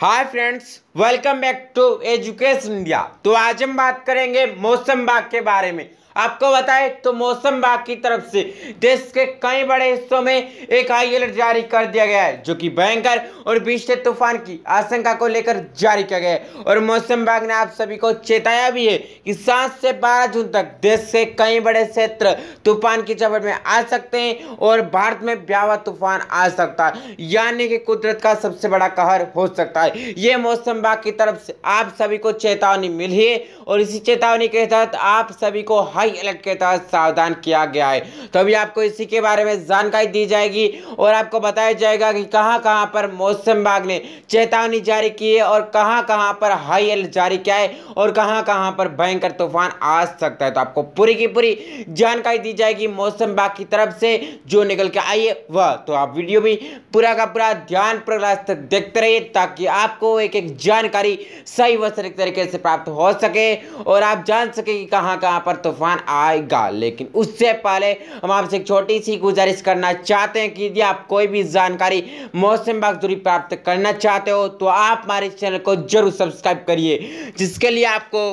hi friends welcome back to education India तो आज हम बात करेंगे मौसम बाग के बारे में आपको बताएं तो मौसम विभाग की तरफ से देश के कई बड़े हिस्सों में एक हाई अलर्ट जारी कर दिया गया है जो कि भयंकर और बीसते तूफान की आशंका को लेकर जारी किया गया है और मौसम विभाग ने आप सभी को चेताया भी है कि सात से बारह जून तक देश के कई बड़े क्षेत्र तूफान की चपेट में आ सकते हैं और भारत में ब्यावा तूफान आ सकता है यानी कि कुदरत का सबसे बड़ा कहर हो सकता है ये मौसम विभाग की तरफ से आप सभी को चेतावनी मिली है और इसी चेतावनी के तहत आप सभी को हाई हाई अलर्ट के तहत सावधान किया गया है तो अभी आपको इसी के बारे में जानकारी दी जाएगी और आपको बताया जाएगा कि कहाँ कहाँ पर मौसम विभाग ने चेतावनी जारी की है और कहाँ कहाँ पर हाई अलर्ट जारी किया है और कहाँ कहाँ पर भयंकर तूफान आ सकता है तो आपको पूरी की पूरी जानकारी दी जाएगी मौसम विभाग की तरफ से जो निकल के आई है वह तो आप वीडियो भी पूरा का पूरा ध्यान देखते रहिए ताकि आपको एक एक जानकारी सही व सही तरीके से प्राप्त हो सके और आप जान सके कि कहाँ कहाँ पर तूफान निशान आएगा लेकिन उससे पहले हम आपसे एक छोटी सी गुजारिश करना चाहते हैं कि यदि आप कोई भी जानकारी मौसम बाग प्राप्त करना चाहते हो तो आप हमारे चैनल को जरूर सब्सक्राइब करिए जिसके लिए आपको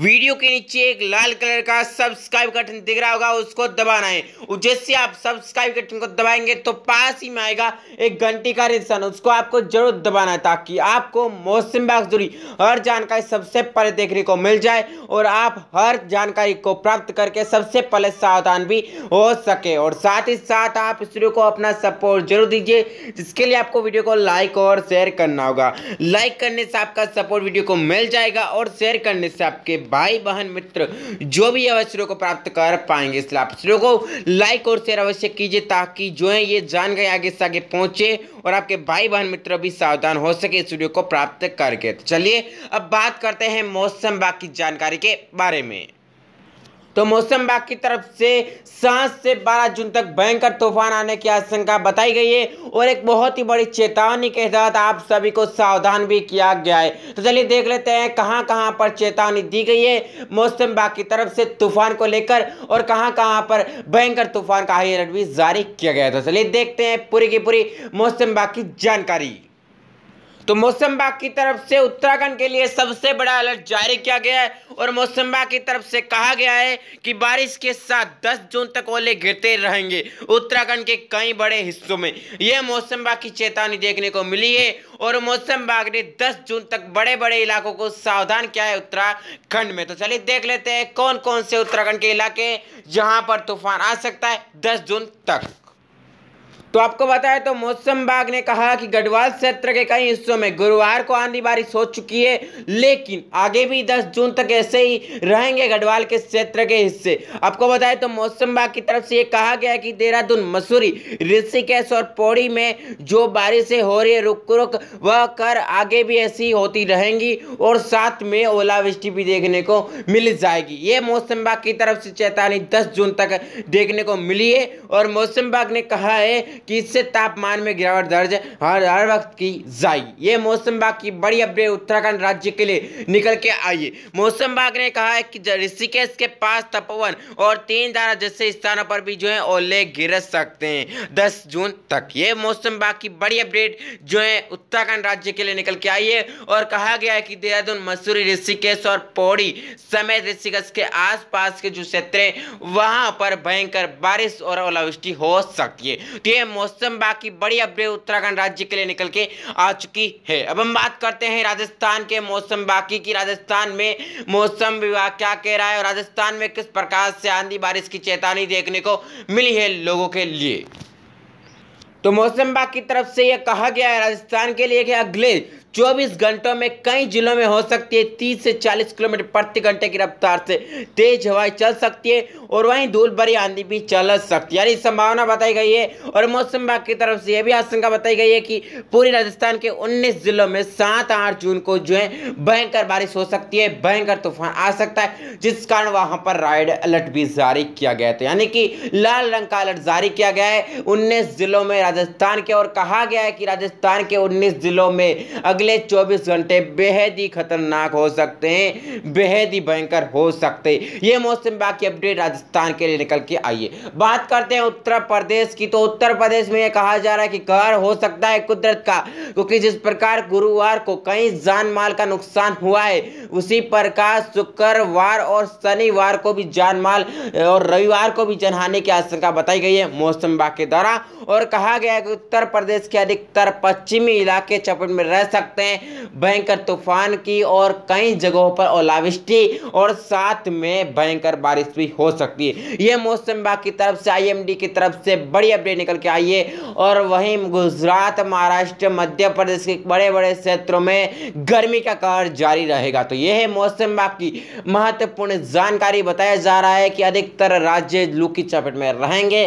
वीडियो के नीचे एक लाल कलर का सब्सक्राइब बटन दिख रहा होगा उसको दबाना है जैसे आप सब्सक्राइब बटन को दबाएंगे तो पास ही में आएगा एक घंटी का रिजन उसको आपको जरूर दबाना है ताकि आपको मौसम बाग जुड़ी हर जानकारी सबसे पहले देखने को मिल जाए और आप हर जानकारी को प्राप्त करके सबसे पहले सावधान भी हो सके और साथ ही साथ आप इस वीडियो को अपना सपोर्ट जरूर दीजिए जिसके लिए आपको वीडियो को लाइक और शेयर करना होगा लाइक करने से आपका सपोर्ट वीडियो को मिल जाएगा और शेयर करने से आपके भाई बहन मित्र जो भी अवसरों को प्राप्त कर पाएंगे इसलिए आप वीडियो को लाइक और शेयर अवश्य कीजिए ताकि जो है ये जानकारी आगे से आगे पहुंचे और आपके भाई बहन मित्र भी सावधान हो सके इस वीडियो को प्राप्त करके तो चलिए अब बात करते हैं मौसम बाकी जानकारी के बारे में तो मौसम विभाग की तरफ से सात से बारह जून तक भयंकर तूफान आने की आशंका बताई गई है और एक बहुत ही बड़ी चेतावनी के साथ आप सभी को सावधान भी किया गया है तो चलिए देख लेते हैं कहां कहां पर चेतावनी दी गई है मौसम विभाग की तरफ से तूफान को लेकर और कहां कहां पर भयंकर तूफान का हाई अलर्ट भी जारी किया गया है तो चलिए देखते हैं पूरी की पूरी मौसम विभाग की जानकारी तो मौसम विभाग की तरफ से उत्तराखंड के लिए सबसे बड़ा अलर्ट जारी किया गया है और मौसम विभाग की तरफ से कहा गया है कि बारिश के साथ 10 जून तक ओले गिरते रहेंगे उत्तराखंड के कई बड़े हिस्सों में यह मौसम विभाग की चेतावनी देखने को मिली है और मौसम विभाग ने 10 जून तक बड़े बड़े इलाकों को सावधान किया है उत्तराखंड में तो चलिए देख लेते हैं कौन कौन से उत्तराखंड के इलाके जहां पर तूफान आ सकता है दस जून तक तो आपको बताया तो मौसम विभाग ने कहा कि गढ़वाल क्षेत्र के कई हिस्सों में गुरुवार को आंधी बारिश हो चुकी है लेकिन आगे भी 10 जून तक ऐसे ही रहेंगे गढ़वाल के क्षेत्र के हिस्से आपको बताया तो मौसम विभाग की तरफ से ये कहा गया है कि देहरादून मसूरी ऋषिकेश और पौड़ी में जो बारिशें हो रही है रुक रुक वह कर आगे भी ऐसी होती रहेंगी और साथ में ओलावृष्टि भी देखने को मिल जाएगी ये मौसम विभाग की तरफ से चेतावनी दस जून तक देखने को मिली है और मौसम विभाग ने कहा है कि इससे तापमान में गिरावट दर्ज हर हर वक्त की जाए ये मौसम विभाग की बड़ी अपडेट उत्तराखंड राज्य के लिए निकल के आई है मौसम विभाग ने कहा है कि ऋषिकेश के पास तपोवन और तीन धारा जैसे स्थानों पर भी जो है ओले गिर सकते हैं दस जून तक ये मौसम विभाग की बड़ी अपडेट जो है उत्तराखंड राज्य के लिए निकल के आई है और कहा गया है कि देहरादून मसूरी ऋषिकेश और पौड़ी समेत ऋषिकेश के आसपास के जो क्षेत्र है वहां पर भयंकर बारिश और ओलावृष्टि हो सकती है तो ये मौसम बाकी बड़ी अपडेट उत्तराखंड राज्य के लिए निकल के आ चुकी है अब हम बात करते हैं राजस्थान के मौसम बाकी की राजस्थान में मौसम विभाग क्या कह रहा है और राजस्थान में किस प्रकार से आंधी बारिश की चेतावनी देखने को मिली है लोगों के लिए तो मौसम विभाग की तरफ से यह कहा गया है राजस्थान के लिए कि अगले 24 घंटों में कई जिलों में हो सकती है 30 से 40 किलोमीटर प्रति घंटे की रफ्तार से तेज हवाएं चल सकती है और वहीं धूल भरी आंधी भी चल सकती है यानी संभावना बताई गई है और मौसम विभाग की तरफ से यह भी आशंका बताई गई है कि पूरे राजस्थान के 19 जिलों में सात आठ जून को जो है भयंकर बारिश हो सकती है भयंकर तूफान आ सकता है जिस कारण वहां पर राइड अलर्ट भी जारी किया गया था यानी कि लाल रंग का अलर्ट जारी किया गया है उन्नीस जिलों में राजस्थान के और कहा गया है कि राजस्थान के उन्नीस जिलों में अगले 24 घंटे बेहद ही खतरनाक हो सकते हैं बेहद ही भयंकर हो सकते हैं ये मौसम विभाग की अपडेट राजस्थान के लिए निकल के आई है बात करते हैं उत्तर प्रदेश की तो उत्तर प्रदेश में यह कहा जा रहा है कि कहर हो सकता है कुदरत का क्योंकि जिस प्रकार गुरुवार को कई जान माल का नुकसान हुआ है उसी प्रकार शुक्रवार और शनिवार को भी जान माल और रविवार को भी जनहानि की आशंका बताई गई है मौसम विभाग के द्वारा और कहा गया है कि उत्तर प्रदेश के अधिकतर पश्चिमी इलाके चपेट में रह सकते सकते हैं भयंकर तूफान की और कई जगहों पर ओलावृष्टि और साथ में भयंकर बारिश भी हो सकती है यह मौसम विभाग की तरफ से आईएमडी की तरफ से बड़ी अपडेट निकल के आई है और वहीं गुजरात महाराष्ट्र मध्य प्रदेश के बड़े बड़े क्षेत्रों में गर्मी का कहर जारी रहेगा तो यह है मौसम विभाग की महत्वपूर्ण जानकारी बताया जा रहा है कि अधिकतर राज्य लू की चपेट में रहेंगे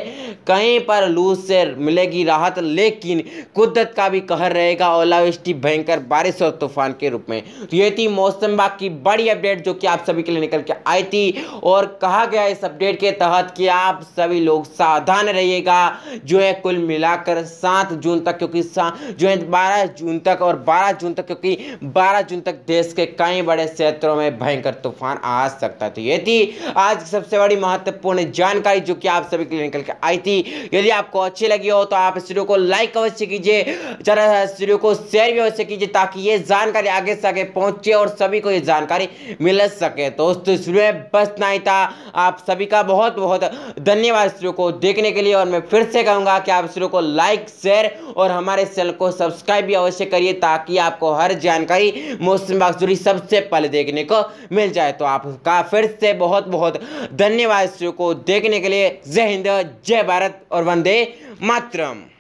कहीं पर लू से मिलेगी राहत लेकिन कुदरत का भी कहर रहेगा ओलावृष्टि भयंकर लेकर बारिश और तूफान के रूप में तो ये थी मौसम बाग की बड़ी अपडेट जो कि आप सभी के लिए निकल के आई थी और कहा गया इस अपडेट के तहत कि आप सभी लोग सावधान रहिएगा जो है कुल मिलाकर सात जून तक क्योंकि जो है बारह जून तक और बारह जून तक क्योंकि बारह जून तक देश के कई बड़े क्षेत्रों में भयंकर तूफान आ सकता तो ये थी आज सबसे बड़ी महत्वपूर्ण जानकारी जो कि आप सभी के लिए निकल के आई थी यदि आपको अच्छी लगी हो तो आप इस वीडियो को लाइक अवश्य कीजिए जरा इस वीडियो को शेयर भी अवश्य कीजिए दीजिए ताकि ये जानकारी आगे से आगे पहुंचे और सभी को ये जानकारी मिल सके तो बस ना ही था आप सभी का बहुत बहुत धन्यवाद इस वीडियो को देखने के लिए और मैं फिर से कहूँगा कि आप इस वीडियो को लाइक शेयर और हमारे चैनल को सब्सक्राइब भी अवश्य करिए ताकि आपको हर जानकारी मौसम विभाग जुड़ी सबसे पहले देखने को मिल जाए तो आपका फिर से बहुत बहुत धन्यवाद इस वीडियो को देखने के लिए जय हिंद जय भारत और वंदे मातरम